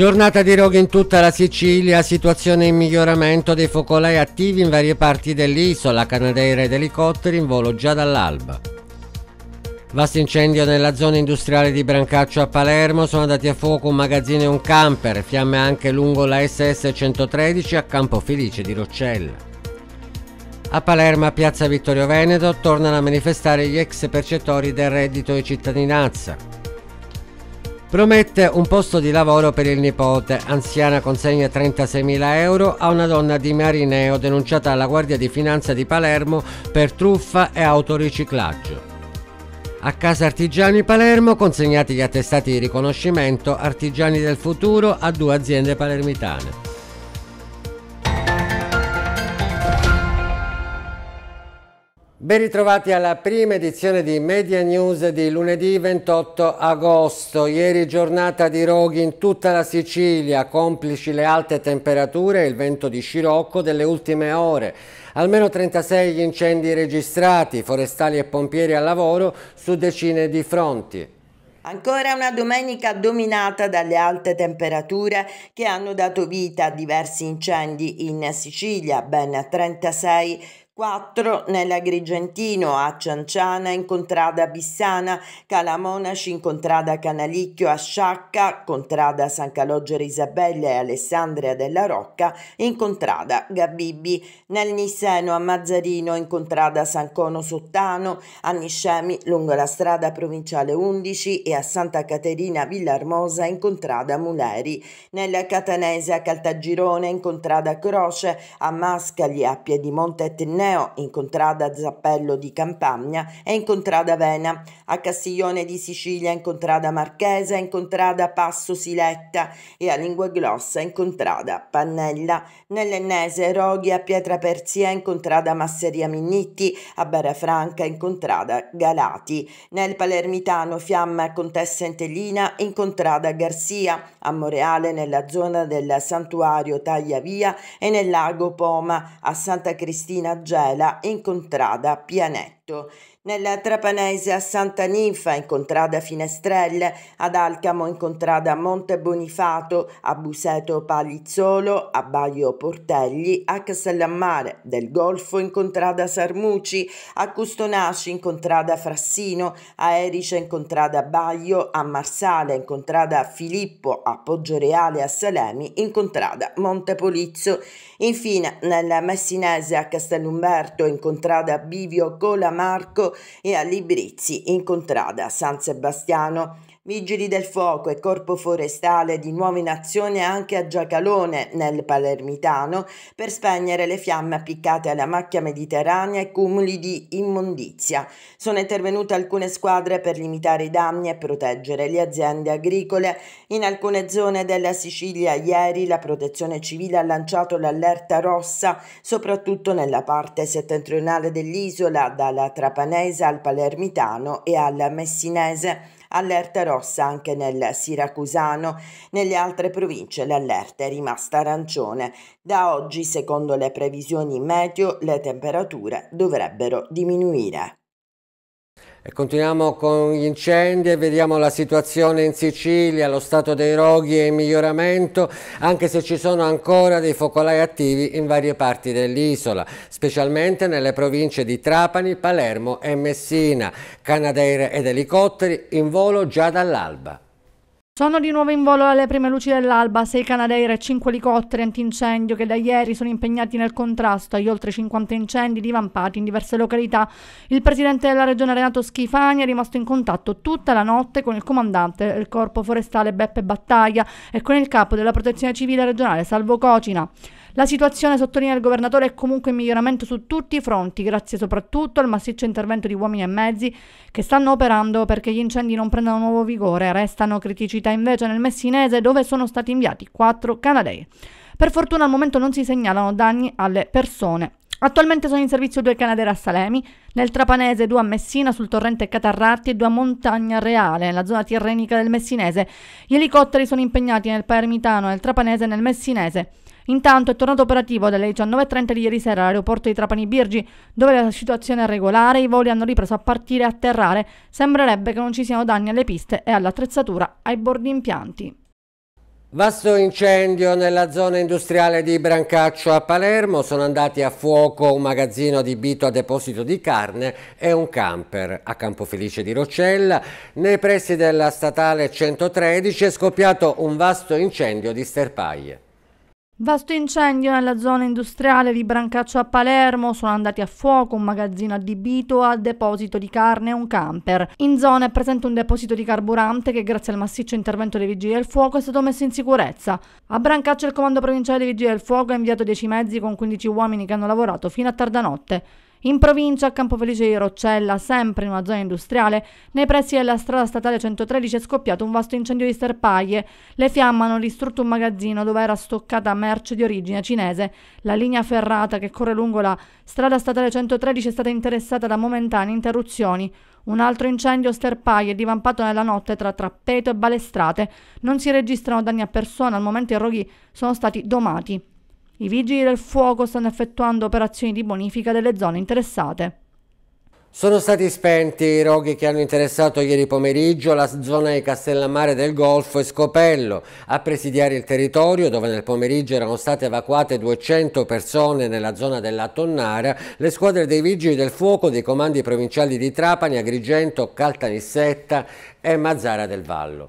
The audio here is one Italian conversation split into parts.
Giornata di roghe in tutta la Sicilia, situazione in miglioramento dei focolai attivi in varie parti dell'isola, canadair ed elicotteri in volo già dall'alba. Vasto incendio nella zona industriale di Brancaccio a Palermo, sono andati a fuoco un magazzino e un camper, fiamme anche lungo la SS 113 a Campo Felice di Roccella. A Palermo, a Piazza Vittorio Veneto, tornano a manifestare gli ex percettori del reddito di cittadinanza. Promette un posto di lavoro per il nipote, anziana consegna 36.000 euro a una donna di Marineo denunciata alla Guardia di Finanza di Palermo per truffa e autoriciclaggio. A Casa Artigiani Palermo consegnati gli attestati di riconoscimento Artigiani del Futuro a due aziende palermitane. Ben ritrovati alla prima edizione di Media News di lunedì 28 agosto. Ieri giornata di roghi in tutta la Sicilia, complici le alte temperature e il vento di scirocco delle ultime ore. Almeno 36 gli incendi registrati, forestali e pompieri al lavoro su decine di fronti. Ancora una domenica dominata dalle alte temperature che hanno dato vita a diversi incendi in Sicilia, ben 36 incendi 4 nell'Agrigentino, a Cianciana in contrada Bissana, Calamonaci in contrada Canalicchio, a Sciacca contrada San Calogero Isabella e Alessandria della Rocca in contrada Gabibbi, nel Nisseno a Mazzarino in contrada San Cono Sottano, a Niscemi lungo la strada provinciale 11 e a Santa Caterina Villarmosa contrada Muleri, nella Catanese a Caltagirone in contrada Croce, a Mascali a Piedimonte e in contrada Zappello di Campagna e in contrada Vena, a Castiglione di Sicilia in contrada Marchesa, in contrada Passo Siletta e a Lingua Glossa contrada Pannella, nell'Ennese Roghi a Pietra Persia contrada Masseria Minnitti, a Barafranca in contrada Galati, nel Palermitano Fiamma Contessa Entellina contrada Garzia, a Moreale nella zona del santuario Tagliavia e nel lago Poma, a Santa Cristina Gela incontrada Pianetto nella Trapanese a Santa Ninfa in contrada Finestrelle, ad Alcamo in contrada Monte Bonifato, a Buseto Palizzolo, a Baio Portelli, a Castellammare del Golfo in contrada Sarmuci, a Custonaci in contrada Frassino, a Erice in contrada Baio, a Marsale in contrada Filippo, a Poggioreale a Salemi in contrada Monte Polizzo. Infine nella Messinese a Castellumberto in contrada Bivio Colamarco e a Librizzi in contrada San Sebastiano. Vigili del Fuoco e Corpo Forestale di Nuova in azione anche a Giacalone, nel Palermitano, per spegnere le fiamme appiccate alla macchia mediterranea e cumuli di immondizia. Sono intervenute alcune squadre per limitare i danni e proteggere le aziende agricole. In alcune zone della Sicilia ieri la protezione civile ha lanciato l'allerta rossa, soprattutto nella parte settentrionale dell'isola, dalla Trapanese al Palermitano e al Messinese allerta rossa anche nel Siracusano, nelle altre province l'allerta è rimasta arancione. Da oggi, secondo le previsioni meteo, le temperature dovrebbero diminuire. E continuiamo con gli incendi e vediamo la situazione in Sicilia, lo stato dei roghi è in miglioramento, anche se ci sono ancora dei focolai attivi in varie parti dell'isola, specialmente nelle province di Trapani, Palermo e Messina. Canadair ed elicotteri in volo già dall'alba. Sono di nuovo in volo alle prime luci dell'alba sei Canadair e cinque elicotteri antincendio che da ieri sono impegnati nel contrasto agli oltre 50 incendi divampati in diverse località. Il presidente della regione Renato Schifani è rimasto in contatto tutta la notte con il comandante del corpo forestale Beppe Battaglia e con il capo della protezione civile regionale Salvo Cocina. La situazione, sottolinea il governatore, è comunque in miglioramento su tutti i fronti, grazie soprattutto al massiccio intervento di uomini e mezzi che stanno operando perché gli incendi non prendano nuovo vigore. Restano criticità invece nel Messinese dove sono stati inviati quattro canadei. Per fortuna al momento non si segnalano danni alle persone. Attualmente sono in servizio due canadere a Salemi, nel Trapanese due a Messina sul torrente Catarratti e due a Montagna Reale, nella zona tirrenica del Messinese. Gli elicotteri sono impegnati nel Paermitano, nel Trapanese e nel Messinese. Intanto è tornato operativo dalle 19.30 di ieri sera all'aeroporto di Trapani Birgi, dove la situazione è regolare, i voli hanno ripreso a partire e atterrare. Sembrerebbe che non ci siano danni alle piste e all'attrezzatura ai bordi impianti. Vasto incendio nella zona industriale di Brancaccio a Palermo, sono andati a fuoco un magazzino adibito a deposito di carne e un camper a Campofelice di Roccella. Nei pressi della statale 113 è scoppiato un vasto incendio di sterpaie. Vasto incendio nella zona industriale di Brancaccio a Palermo, sono andati a fuoco un magazzino adibito a deposito di carne e un camper. In zona è presente un deposito di carburante che grazie al massiccio intervento dei Vigili del Fuoco è stato messo in sicurezza. A Brancaccio il comando provinciale dei Vigili del Fuoco ha inviato 10 mezzi con 15 uomini che hanno lavorato fino a tardanotte. In provincia, a Campovelice di Roccella, sempre in una zona industriale, nei pressi della strada statale 113 è scoppiato un vasto incendio di sterpaglie. Le fiamme hanno distrutto un magazzino dove era stoccata merce di origine cinese. La linea ferrata che corre lungo la strada statale 113 è stata interessata da momentanee interruzioni. Un altro incendio sterpaglie è divampato nella notte tra Trappeto e Balestrate. Non si registrano danni a persona, al momento i roghi sono stati domati. I vigili del fuoco stanno effettuando operazioni di bonifica delle zone interessate. Sono stati spenti i roghi che hanno interessato ieri pomeriggio la zona di Castellammare del Golfo e Scopello. A presidiare il territorio, dove nel pomeriggio erano state evacuate 200 persone nella zona della Tonnara, le squadre dei Vigili del Fuoco dei comandi provinciali di Trapani, Agrigento, Caltanissetta e Mazzara del Vallo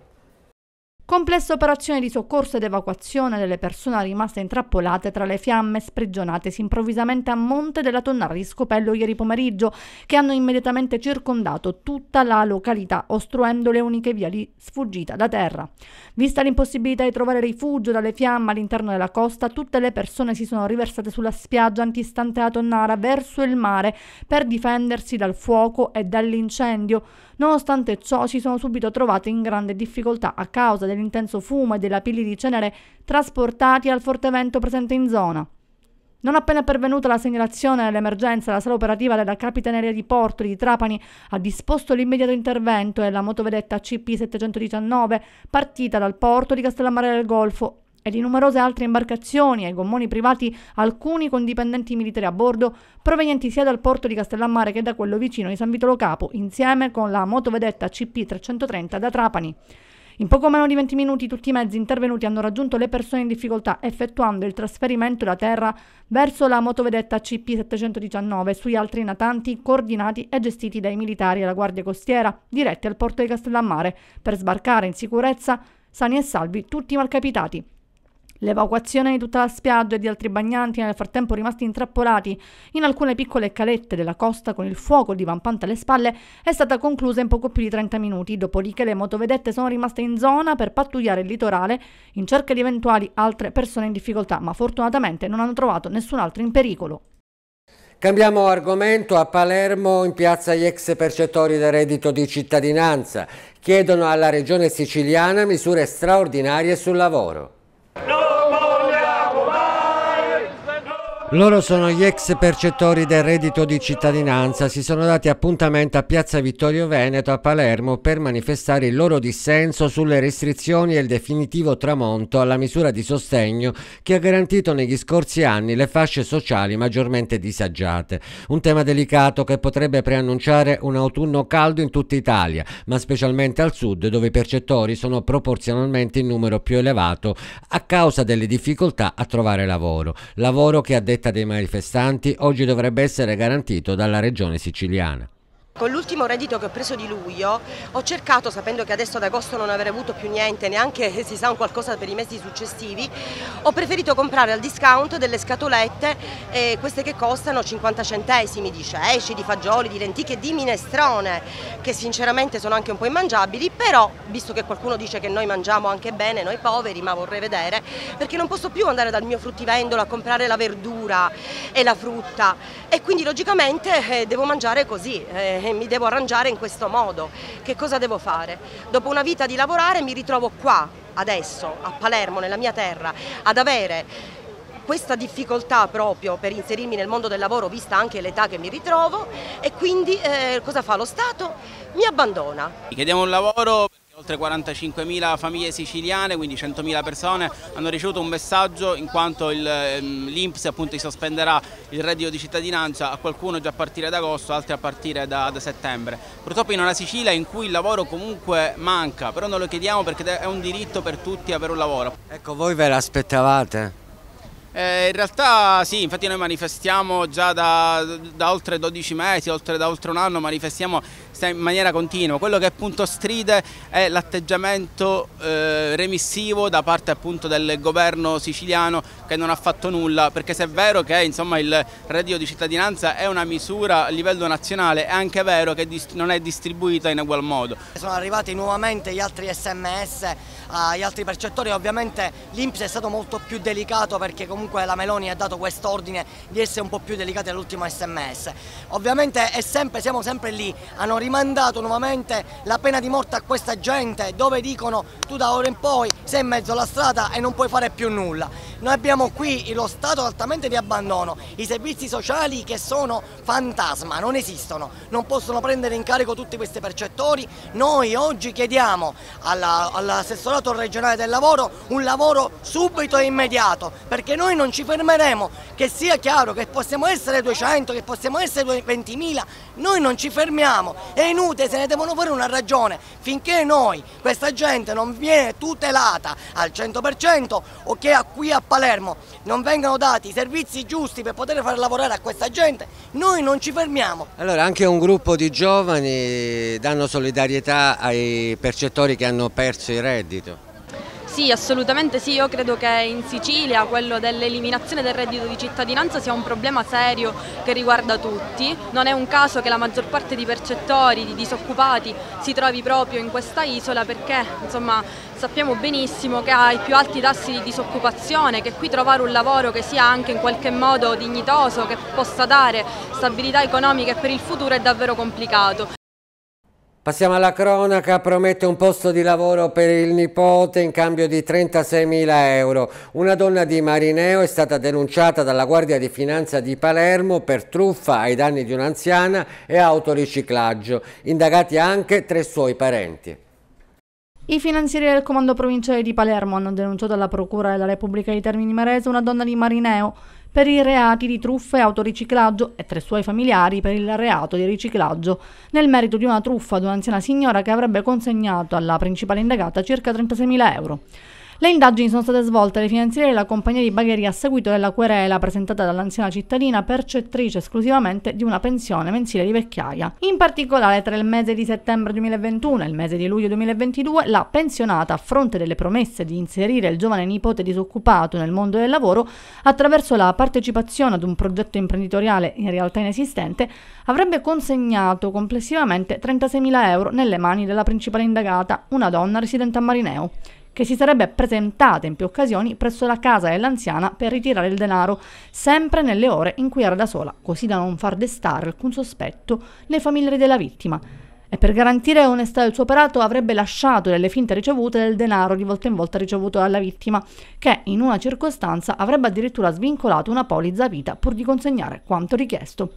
complessa operazione di soccorso ed evacuazione delle persone rimaste intrappolate tra le fiamme sprigionatesi improvvisamente a monte della tonnara di Scopello ieri pomeriggio, che hanno immediatamente circondato tutta la località, ostruendo le uniche vie di sfuggita da terra. Vista l'impossibilità di trovare rifugio dalle fiamme all'interno della costa, tutte le persone si sono riversate sulla spiaggia antistante la tonnara verso il mare per difendersi dal fuoco e dall'incendio. Nonostante ciò, si sono subito trovate in grande difficoltà a causa dell'incendio dell'intenso fumo e della pili di cenere trasportati al forte vento presente in zona. Non appena pervenuta la segnalazione dell'emergenza, la sala operativa della Capitaneria di Porto di Trapani ha disposto l'immediato intervento e la motovedetta CP719, partita dal porto di Castellammare del Golfo, e di numerose altre imbarcazioni e gommoni privati, alcuni con dipendenti militari a bordo, provenienti sia dal porto di Castellammare che da quello vicino di San Vitolo Capo, insieme con la motovedetta CP330 da Trapani. In poco meno di 20 minuti tutti i mezzi intervenuti hanno raggiunto le persone in difficoltà effettuando il trasferimento da terra verso la motovedetta CP719 e sugli altri natanti coordinati e gestiti dai militari e la Guardia Costiera diretti al porto di Castellammare per sbarcare in sicurezza sani e salvi tutti i malcapitati. L'evacuazione di tutta la spiaggia e di altri bagnanti nel frattempo rimasti intrappolati in alcune piccole calette della costa con il fuoco divampante alle spalle è stata conclusa in poco più di 30 minuti, dopodiché le motovedette sono rimaste in zona per pattugliare il litorale in cerca di eventuali altre persone in difficoltà, ma fortunatamente non hanno trovato nessun altro in pericolo. Cambiamo argomento, a Palermo in piazza gli ex percettori del reddito di cittadinanza chiedono alla regione siciliana misure straordinarie sul lavoro. Loro sono gli ex percettori del reddito di cittadinanza, si sono dati appuntamento a Piazza Vittorio Veneto a Palermo per manifestare il loro dissenso sulle restrizioni e il definitivo tramonto alla misura di sostegno che ha garantito negli scorsi anni le fasce sociali maggiormente disagiate. Un tema delicato che potrebbe preannunciare un autunno caldo in tutta Italia, ma specialmente al sud dove i percettori sono proporzionalmente in numero più elevato a causa delle difficoltà a trovare lavoro. Lavoro che ha detto diretta dei manifestanti oggi dovrebbe essere garantito dalla regione siciliana. Con l'ultimo reddito che ho preso di luglio ho cercato, sapendo che adesso ad agosto non avrei avuto più niente, neanche si sa un qualcosa per i mesi successivi, ho preferito comprare al discount delle scatolette, eh, queste che costano 50 centesimi di ceci, eh, di fagioli, di lenticchie, di minestrone, che sinceramente sono anche un po' immangiabili, però visto che qualcuno dice che noi mangiamo anche bene, noi poveri, ma vorrei vedere, perché non posso più andare dal mio fruttivendolo a comprare la verdura e la frutta e quindi logicamente eh, devo mangiare così. Eh, eh, mi devo arrangiare in questo modo, che cosa devo fare? Dopo una vita di lavorare mi ritrovo qua, adesso, a Palermo, nella mia terra, ad avere questa difficoltà proprio per inserirmi nel mondo del lavoro vista anche l'età che mi ritrovo e quindi eh, cosa fa lo Stato? Mi abbandona. Chiediamo un lavoro Oltre 45.000 famiglie siciliane, quindi 100.000 persone, hanno ricevuto un messaggio in quanto ehm, l'Inps appunto sospenderà il reddito di cittadinanza a qualcuno già a partire da agosto, altri a partire da, da, settembre. Purtroppo in una Sicilia in cui il lavoro comunque manca, però non lo chiediamo perché è un diritto per tutti avere un lavoro. Ecco, voi ve l'aspettavate? Eh, in realtà sì, infatti noi manifestiamo già da, da oltre 12 mesi, oltre, da oltre un anno, manifestiamo in maniera continua. Quello che appunto stride è l'atteggiamento eh, remissivo da parte appunto del governo siciliano che non ha fatto nulla, perché se è vero che insomma, il reddito di cittadinanza è una misura a livello nazionale, è anche vero che non è distribuita in ugual modo. Sono arrivati nuovamente gli altri sms agli eh, altri percettori, ovviamente l'Inps è stato molto più delicato perché comunque comunque la Meloni ha dato quest'ordine di essere un po' più delicati all'ultimo sms. Ovviamente sempre, siamo sempre lì, hanno rimandato nuovamente la pena di morte a questa gente dove dicono tu da ora in poi sei in mezzo alla strada e non puoi fare più nulla. Noi abbiamo qui lo stato altamente di abbandono, i servizi sociali che sono fantasma, non esistono, non possono prendere in carico tutti questi percettori. Noi oggi chiediamo all'assessorato regionale del lavoro un lavoro subito e immediato perché noi noi non ci fermeremo, che sia chiaro che possiamo essere 200, che possiamo essere 20.000, noi non ci fermiamo, è inutile, se ne devono fare una ragione, finché noi, questa gente non viene tutelata al 100% o che qui a Palermo non vengano dati i servizi giusti per poter far lavorare a questa gente, noi non ci fermiamo. Allora anche un gruppo di giovani danno solidarietà ai percettori che hanno perso il reddito. Sì, assolutamente sì, io credo che in Sicilia quello dell'eliminazione del reddito di cittadinanza sia un problema serio che riguarda tutti, non è un caso che la maggior parte di percettori, di disoccupati si trovi proprio in questa isola perché insomma, sappiamo benissimo che ha i più alti tassi di disoccupazione, che qui trovare un lavoro che sia anche in qualche modo dignitoso, che possa dare stabilità economica per il futuro è davvero complicato. Passiamo alla cronaca, promette un posto di lavoro per il nipote in cambio di 36.000 euro. Una donna di Marineo è stata denunciata dalla Guardia di Finanza di Palermo per truffa ai danni di un'anziana e autoriciclaggio, indagati anche tre suoi parenti. I finanzieri del Comando Provinciale di Palermo hanno denunciato alla Procura della Repubblica di Termini Marese una donna di Marineo per i reati di truffa e autoriciclaggio e tre suoi familiari per il reato di riciclaggio, nel merito di una truffa ad un'anziana signora che avrebbe consegnato alla principale indagata circa 36.000 euro. Le indagini sono state svolte dai finanziari della compagnia di bagheria a seguito della querela presentata dall'anziana cittadina percettrice esclusivamente di una pensione mensile di vecchiaia. In particolare tra il mese di settembre 2021 e il mese di luglio 2022 la pensionata a fronte delle promesse di inserire il giovane nipote disoccupato nel mondo del lavoro attraverso la partecipazione ad un progetto imprenditoriale in realtà inesistente avrebbe consegnato complessivamente 36.000 euro nelle mani della principale indagata, una donna residente a Marineo che si sarebbe presentata in più occasioni presso la casa dell'anziana per ritirare il denaro, sempre nelle ore in cui era da sola, così da non far destare alcun sospetto le famiglie della vittima. E per garantire onestà del suo operato avrebbe lasciato delle finte ricevute del denaro di volta in volta ricevuto dalla vittima, che in una circostanza avrebbe addirittura svincolato una polizza vita pur di consegnare quanto richiesto.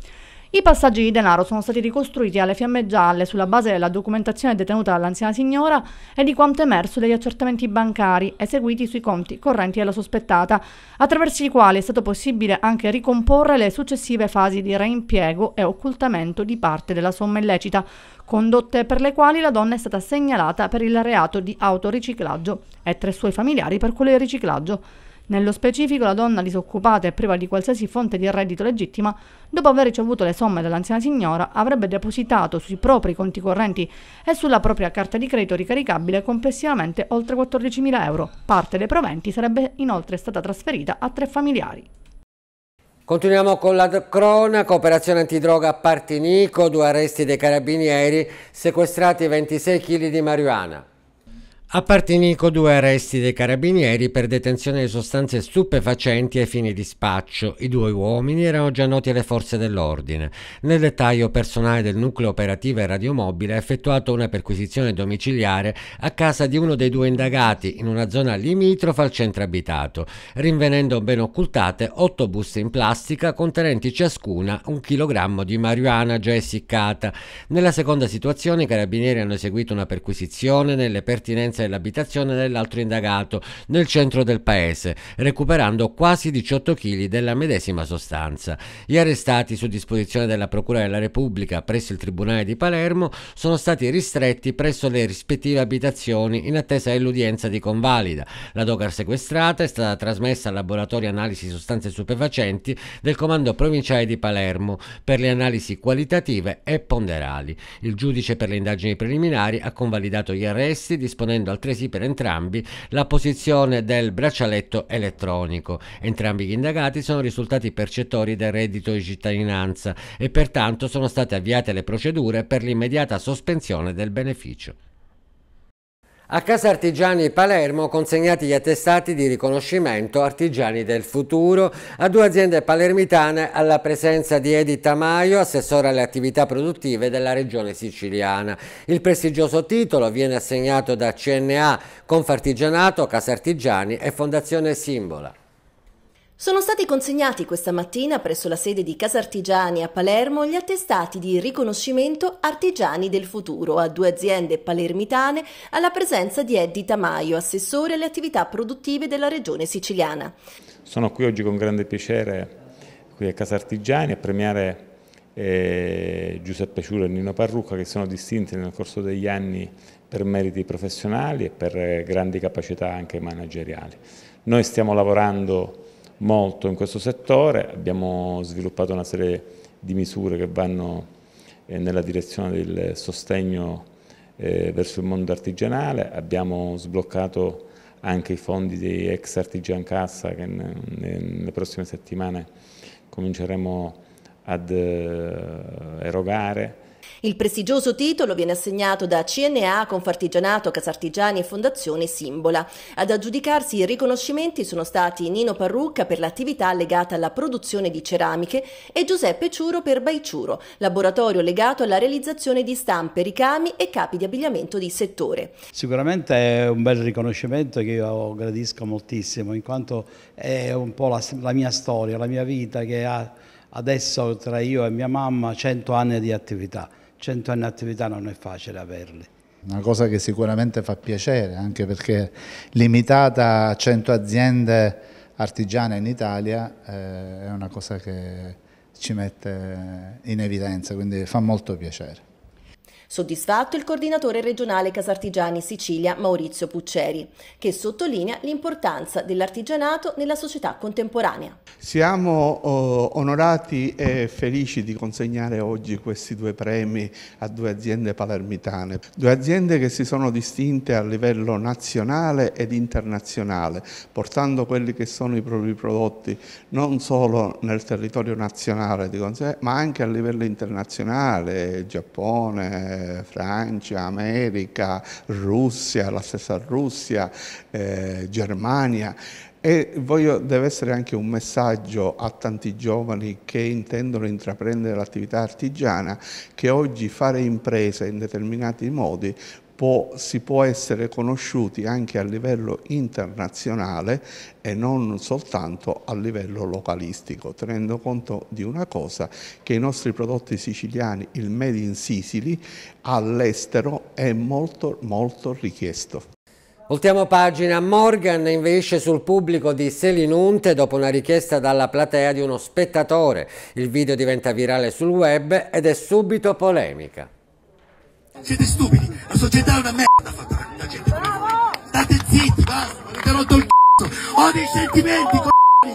I passaggi di denaro sono stati ricostruiti alle fiamme gialle sulla base della documentazione detenuta dall'anziana signora e di quanto emerso dagli accertamenti bancari eseguiti sui conti correnti della sospettata, attraverso i quali è stato possibile anche ricomporre le successive fasi di reimpiego e occultamento di parte della somma illecita, condotte per le quali la donna è stata segnalata per il reato di autoriciclaggio e tre suoi familiari per quello di riciclaggio. Nello specifico la donna disoccupata e priva di qualsiasi fonte di reddito legittima, dopo aver ricevuto le somme dell'anziana signora, avrebbe depositato sui propri conti correnti e sulla propria carta di credito ricaricabile complessivamente oltre 14.000 euro. Parte dei proventi sarebbe inoltre stata trasferita a tre familiari. Continuiamo con la cronaca, operazione antidroga a Partinico, due arresti dei carabinieri, sequestrati 26 kg di marijuana. A Partinico due arresti dei carabinieri per detenzione di sostanze stupefacenti ai fini di spaccio. I due uomini erano già noti alle forze dell'ordine. Nel dettaglio personale del nucleo operativo e radiomobile ha effettuato una perquisizione domiciliare a casa di uno dei due indagati in una zona limitrofa al centro abitato, rinvenendo ben occultate otto buste in plastica contenenti ciascuna un chilogrammo di marijuana già essiccata. Nella seconda situazione i carabinieri hanno eseguito una perquisizione nelle pertinenze casa l'abitazione dell'altro indagato nel centro del paese, recuperando quasi 18 kg della medesima sostanza. Gli arrestati su disposizione della Procura della Repubblica presso il Tribunale di Palermo sono stati ristretti presso le rispettive abitazioni in attesa dell'udienza di convalida. La dogar sequestrata è stata trasmessa al laboratorio analisi sostanze stupefacenti del Comando Provinciale di Palermo per le analisi qualitative e ponderali. Il giudice per le indagini preliminari ha convalidato gli arresti disponendo prevedendo altresì per entrambi la posizione del braccialetto elettronico. Entrambi gli indagati sono risultati percettori del reddito di cittadinanza e pertanto sono state avviate le procedure per l'immediata sospensione del beneficio. A Casa Artigiani Palermo consegnati gli attestati di riconoscimento Artigiani del Futuro a due aziende palermitane alla presenza di Edith Maio, assessore alle attività produttive della regione siciliana. Il prestigioso titolo viene assegnato da CNA, Confartigianato, Casa Artigiani e Fondazione Simbola. Sono stati consegnati questa mattina presso la sede di Casartigiani a Palermo gli attestati di riconoscimento Artigiani del Futuro a due aziende palermitane alla presenza di Eddi Tamaio, assessore alle attività produttive della regione siciliana. Sono qui oggi con grande piacere qui a Casartigiani a premiare eh, Giuseppe Ciuro e Nino Parrucca che sono distinti nel corso degli anni per meriti professionali e per grandi capacità anche manageriali. Noi stiamo lavorando molto in questo settore, abbiamo sviluppato una serie di misure che vanno eh, nella direzione del sostegno eh, verso il mondo artigianale, abbiamo sbloccato anche i fondi di ex artigian cassa che nelle prossime settimane cominceremo ad eh, erogare, il prestigioso titolo viene assegnato da CNA, Confartigianato, Casartigiani e Fondazione Simbola. Ad aggiudicarsi i riconoscimenti sono stati Nino Parrucca per l'attività legata alla produzione di ceramiche e Giuseppe Ciuro per Baiciuro, laboratorio legato alla realizzazione di stampe, ricami e capi di abbigliamento di settore. Sicuramente è un bel riconoscimento che io gradisco moltissimo, in quanto è un po' la, la mia storia, la mia vita che ha Adesso tra io e mia mamma 100 anni di attività, 100 anni di attività non è facile averli una cosa che sicuramente fa piacere, anche perché limitata a 100 aziende artigiane in Italia eh, è una cosa che ci mette in evidenza, quindi fa molto piacere. Soddisfatto il coordinatore regionale Casartigiani Sicilia Maurizio Pucceri, che sottolinea l'importanza dell'artigianato nella società contemporanea. Siamo oh, onorati e felici di consegnare oggi questi due premi a due aziende palermitane, due aziende che si sono distinte a livello nazionale ed internazionale, portando quelli che sono i propri prodotti non solo nel territorio nazionale, ma anche a livello internazionale, Giappone, Francia, America, Russia, la stessa Russia, eh, Germania. E voglio, deve essere anche un messaggio a tanti giovani che intendono intraprendere l'attività artigiana che oggi fare impresa in determinati modi può, si può essere conosciuti anche a livello internazionale e non soltanto a livello localistico, tenendo conto di una cosa, che i nostri prodotti siciliani, il Made in Sicily, all'estero è molto molto richiesto. Voltiamo pagina, Morgan invece sul pubblico di Selinunte dopo una richiesta dalla platea di uno spettatore. Il video diventa virale sul web ed è subito polemica. Siete stupidi, la società è una merda fatta da tanta gente. State zitti, basta, mi avete rotto il c***o. Ho dei sentimenti, c***i.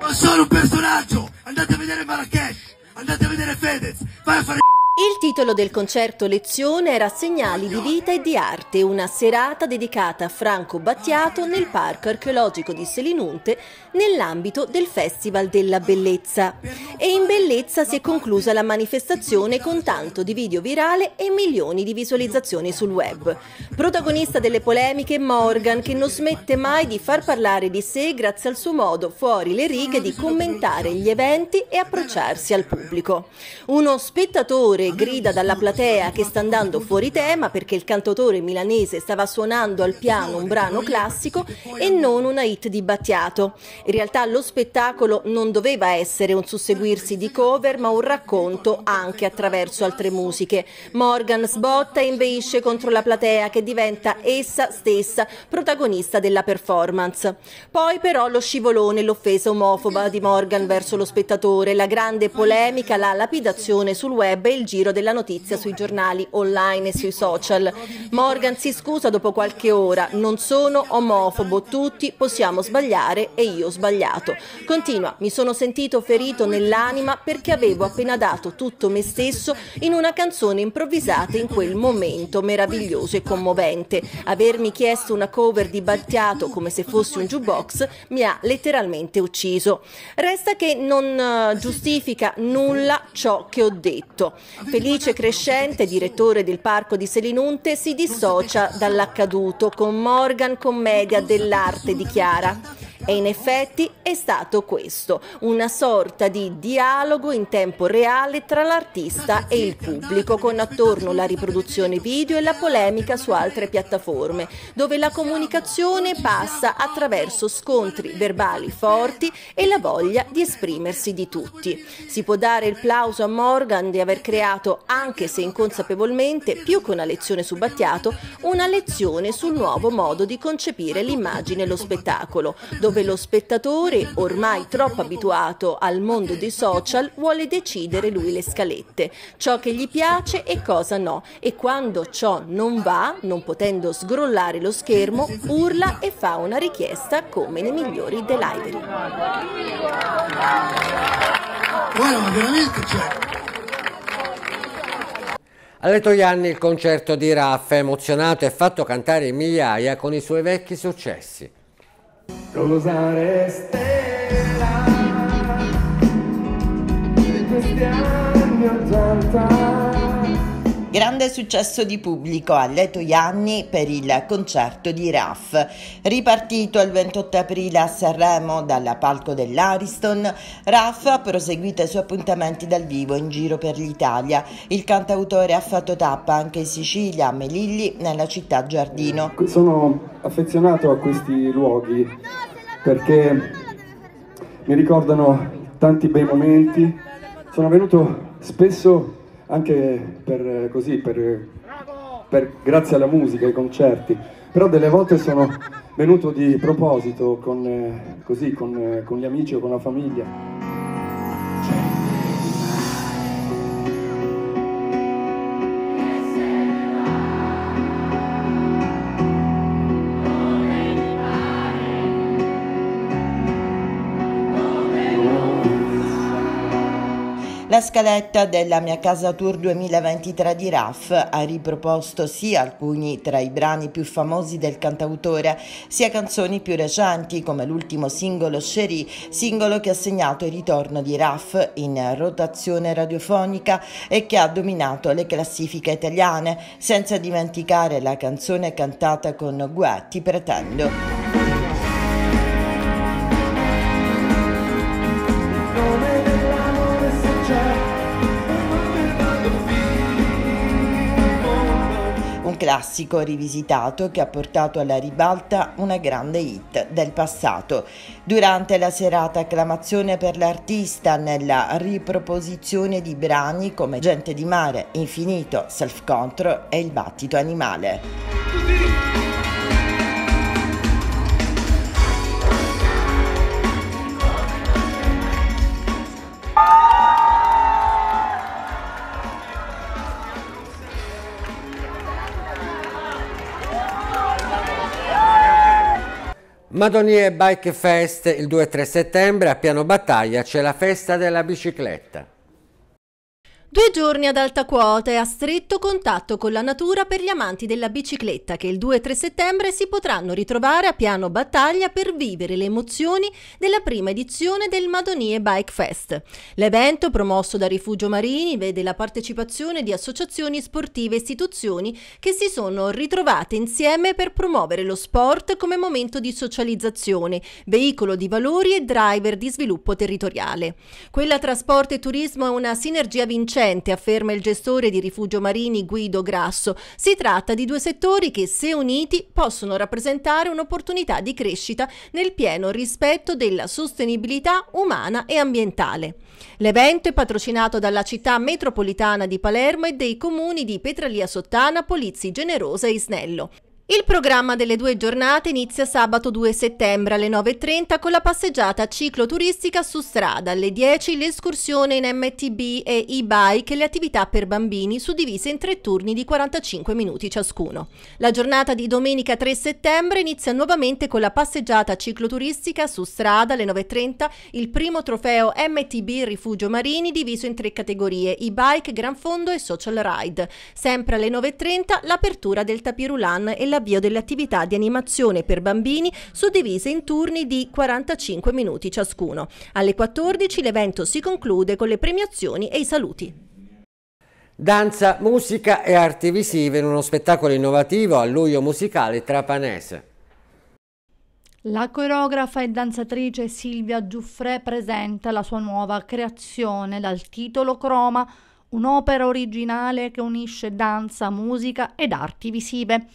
Non sono un personaggio. Andate a vedere Marrakesh, andate a vedere Fedez, vai a fare c***o. Il titolo del concerto lezione era Segnali di vita e di arte, una serata dedicata a Franco Battiato nel Parco archeologico di Selinunte nell'ambito del Festival della Bellezza. E in bellezza si è conclusa la manifestazione con tanto di video virale e milioni di visualizzazioni sul web. Protagonista delle polemiche Morgan che non smette mai di far parlare di sé grazie al suo modo fuori le righe di commentare gli eventi e approcciarsi al pubblico. Uno spettatore grida dalla platea che sta andando fuori tema perché il cantautore milanese stava suonando al piano un brano classico e non una hit di Battiato. In realtà lo spettacolo non doveva essere un susseguirsi di cover ma un racconto anche attraverso altre musiche. Morgan sbotta e inveisce contro la platea che diventa essa stessa protagonista della performance. Poi però lo scivolone, l'offesa omofoba di Morgan verso lo spettatore, la grande polemica, la lapidazione sul web e il giro della notizia sui giornali online e sui social. Morgan si scusa dopo qualche ora, non sono omofobo, tutti possiamo sbagliare e io ho sbagliato. Continua, mi sono sentito ferito nell'anima perché avevo appena dato tutto me stesso in una canzone improvvisata in quel momento meraviglioso e commovente. Avermi chiesto una cover di Battiato come se fosse un jukebox mi ha letteralmente ucciso. Resta che non eh, giustifica nulla ciò che ho detto. Felice Crescente, direttore del parco di Selinunte, si dissocia dall'accaduto con Morgan Commedia dell'arte, dichiara. E in effetti è stato questo, una sorta di dialogo in tempo reale tra l'artista e il pubblico, con attorno la riproduzione video e la polemica su altre piattaforme, dove la comunicazione passa attraverso scontri verbali forti e la voglia di esprimersi di tutti. Si può dare il plauso a Morgan di aver creato, anche se inconsapevolmente, più che una lezione su Battiato, una lezione sul nuovo modo di concepire l'immagine e lo spettacolo, dove dove lo spettatore, ormai troppo abituato al mondo dei social, vuole decidere lui le scalette, ciò che gli piace e cosa no, e quando ciò non va, non potendo sgrollare lo schermo, urla e fa una richiesta come nei migliori delivery. Bueno, ma veramente c'è. Alle Toglianni il concerto di Raff, emozionato e fatto cantare migliaia con i suoi vecchi successi. Rosare stella di questi anni 80 Grande successo di pubblico a Leto Ianni per il concerto di Raff. Ripartito il 28 aprile a Sanremo dalla palco dell'Ariston, Raff ha proseguito i suoi appuntamenti dal vivo in giro per l'Italia. Il cantautore ha fatto tappa anche in Sicilia, a Melilli, nella città Giardino. Sono affezionato a questi luoghi perché mi ricordano tanti bei momenti. Sono venuto spesso anche per, eh, così, per, eh, per, grazie alla musica, ai concerti, però delle volte sono venuto di proposito con, eh, così, con, con gli amici o con la famiglia. La scaletta della mia casa tour 2023 di Raff ha riproposto sia alcuni tra i brani più famosi del cantautore, sia canzoni più recenti come l'ultimo singolo Cherie, singolo che ha segnato il ritorno di Raff in rotazione radiofonica e che ha dominato le classifiche italiane, senza dimenticare la canzone cantata con Guetti Pretendo. classico rivisitato che ha portato alla ribalta una grande hit del passato. Durante la serata acclamazione per l'artista nella riproposizione di brani come Gente di mare, Infinito, Self Control e Il battito animale. Madonie Bike Fest il 2-3 settembre a Piano Battaglia c'è la festa della bicicletta. Due giorni ad alta quota e a stretto contatto con la natura per gli amanti della bicicletta che il 2-3 e settembre si potranno ritrovare a piano battaglia per vivere le emozioni della prima edizione del Madonie Bike Fest. L'evento, promosso da Rifugio Marini, vede la partecipazione di associazioni sportive e istituzioni che si sono ritrovate insieme per promuovere lo sport come momento di socializzazione, veicolo di valori e driver di sviluppo territoriale. Quella trasporto e turismo è una sinergia vincente recente, afferma il gestore di Rifugio Marini Guido Grasso. Si tratta di due settori che, se uniti, possono rappresentare un'opportunità di crescita nel pieno rispetto della sostenibilità umana e ambientale. L'evento è patrocinato dalla città metropolitana di Palermo e dei comuni di Petralia Sottana, Polizzi Generosa e Snello. Il programma delle due giornate inizia sabato 2 settembre alle 9.30 con la passeggiata cicloturistica su strada, alle 10 l'escursione in MTB e e-bike e le attività per bambini suddivise in tre turni di 45 minuti ciascuno. La giornata di domenica 3 settembre inizia nuovamente con la passeggiata cicloturistica su strada alle 9.30, il primo trofeo MTB Rifugio Marini diviso in tre categorie e-bike, Gran Fondo e Social Ride. Sempre alle 9.30 l'apertura del Tapirulan e la l'avvio delle attività di animazione per bambini suddivise in turni di 45 minuti ciascuno. Alle 14 l'evento si conclude con le premiazioni e i saluti. Danza, musica e arti visive in uno spettacolo innovativo al luglio musicale trapanese. La coreografa e danzatrice Silvia Giuffre presenta la sua nuova creazione dal titolo Croma, un'opera originale che unisce danza, musica ed arti visive.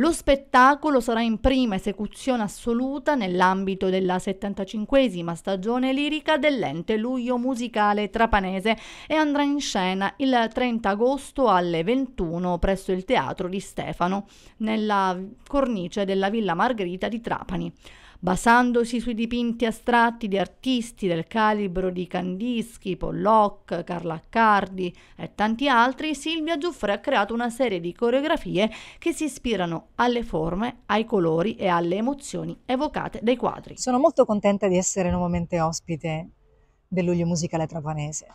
Lo spettacolo sarà in prima esecuzione assoluta nell'ambito della 75 stagione lirica dell'ente Luglio Musicale Trapanese e andrà in scena il 30 agosto alle 21 presso il Teatro di Stefano, nella cornice della Villa Margherita di Trapani basandosi sui dipinti astratti di artisti del calibro di Kandinsky, Pollock, Carla Accardi e tanti altri, Silvia Giuffre ha creato una serie di coreografie che si ispirano alle forme, ai colori e alle emozioni evocate dai quadri. Sono molto contenta di essere nuovamente ospite del Luglio Musicale Trapanese.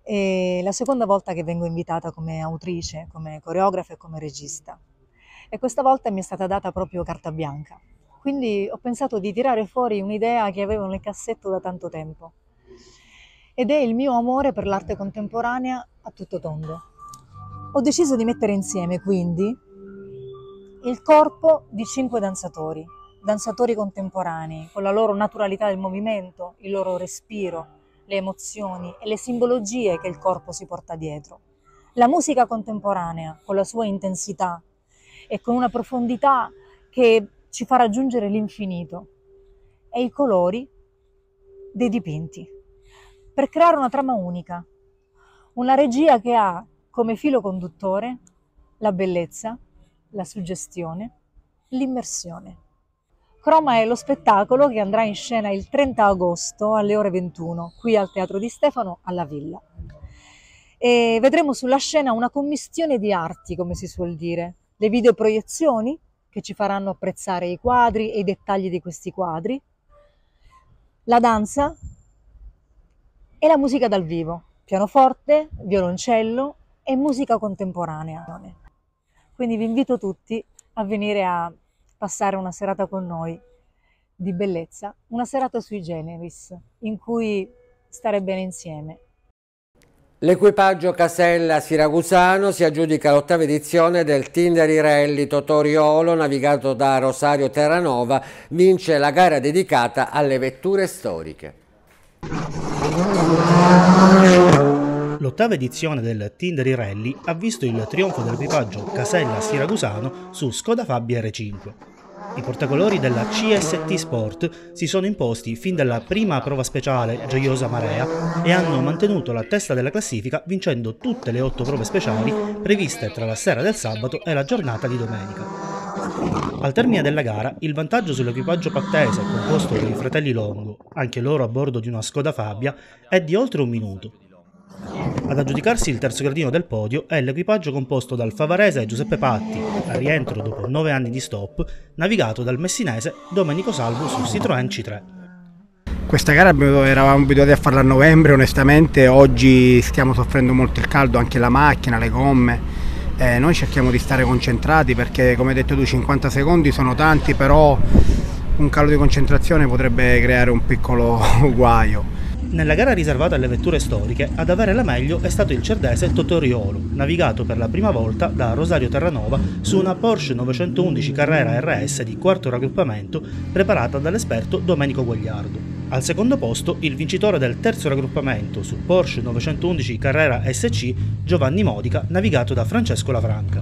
È la seconda volta che vengo invitata come autrice, come coreografa e come regista. E questa volta mi è stata data proprio carta bianca. Quindi ho pensato di tirare fuori un'idea che avevo nel cassetto da tanto tempo. Ed è il mio amore per l'arte contemporanea a tutto tondo. Ho deciso di mettere insieme quindi il corpo di cinque danzatori, danzatori contemporanei, con la loro naturalità del movimento, il loro respiro, le emozioni e le simbologie che il corpo si porta dietro. La musica contemporanea, con la sua intensità e con una profondità che ci fa raggiungere l'infinito e i colori dei dipinti per creare una trama unica, una regia che ha come filo conduttore la bellezza, la suggestione, l'immersione. Croma è lo spettacolo che andrà in scena il 30 agosto alle ore 21 qui al Teatro di Stefano alla Villa. E vedremo sulla scena una commistione di arti, come si suol dire, le videoproiezioni che ci faranno apprezzare i quadri e i dettagli di questi quadri, la danza e la musica dal vivo, pianoforte, violoncello e musica contemporanea. Quindi vi invito tutti a venire a passare una serata con noi di bellezza, una serata sui generis, in cui stare bene insieme L'equipaggio Casella Siracusano si aggiudica l'ottava edizione del Tinderi Rally Totoriolo navigato da Rosario Terranova, vince la gara dedicata alle vetture storiche. L'ottava edizione del Tinderi Rally ha visto il trionfo dell'equipaggio Casella Siracusano su Skoda Fabia R5. I portacolori della CST Sport si sono imposti fin dalla prima prova speciale Gioiosa Marea e hanno mantenuto la testa della classifica vincendo tutte le otto prove speciali previste tra la sera del sabato e la giornata di domenica. Al termine della gara, il vantaggio sull'equipaggio pattese, composto dai fratelli Longo, anche loro a bordo di una Skoda Fabia, è di oltre un minuto, ad aggiudicarsi il terzo gradino del podio è l'equipaggio composto dal favarese Giuseppe Patti, al rientro dopo 9 anni di stop, navigato dal messinese Domenico Salvo su Citroën C3. Questa gara eravamo abituati a farla a novembre, onestamente oggi stiamo soffrendo molto il caldo, anche la macchina, le gomme. Eh, noi cerchiamo di stare concentrati perché come hai detto tu 50 secondi sono tanti, però un calo di concentrazione potrebbe creare un piccolo guaio. Nella gara riservata alle vetture storiche, ad avere la meglio è stato il cerdese Totoriolo, navigato per la prima volta da Rosario Terranova su una Porsche 911 Carrera RS di quarto raggruppamento preparata dall'esperto Domenico Guagliardo. Al secondo posto il vincitore del terzo raggruppamento su Porsche 911 Carrera SC Giovanni Modica, navigato da Francesco Lafranca.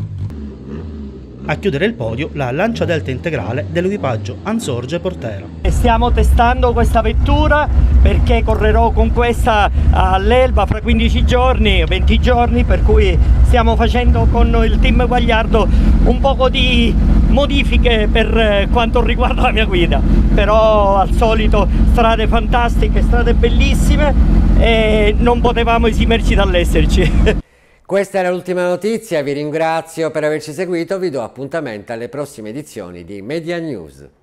A chiudere il podio la Lancia Delta Integrale dell'equipaggio Ansorge Portera stiamo testando questa vettura perché correrò con questa all'Elba fra 15 giorni, 20 giorni, per cui stiamo facendo con il team Guagliardo un poco di modifiche per eh, quanto riguarda la mia guida, però al solito strade fantastiche, strade bellissime e non potevamo esimerci dall'esserci. Questa era l'ultima notizia, vi ringrazio per averci seguito, vi do appuntamento alle prossime edizioni di Media News.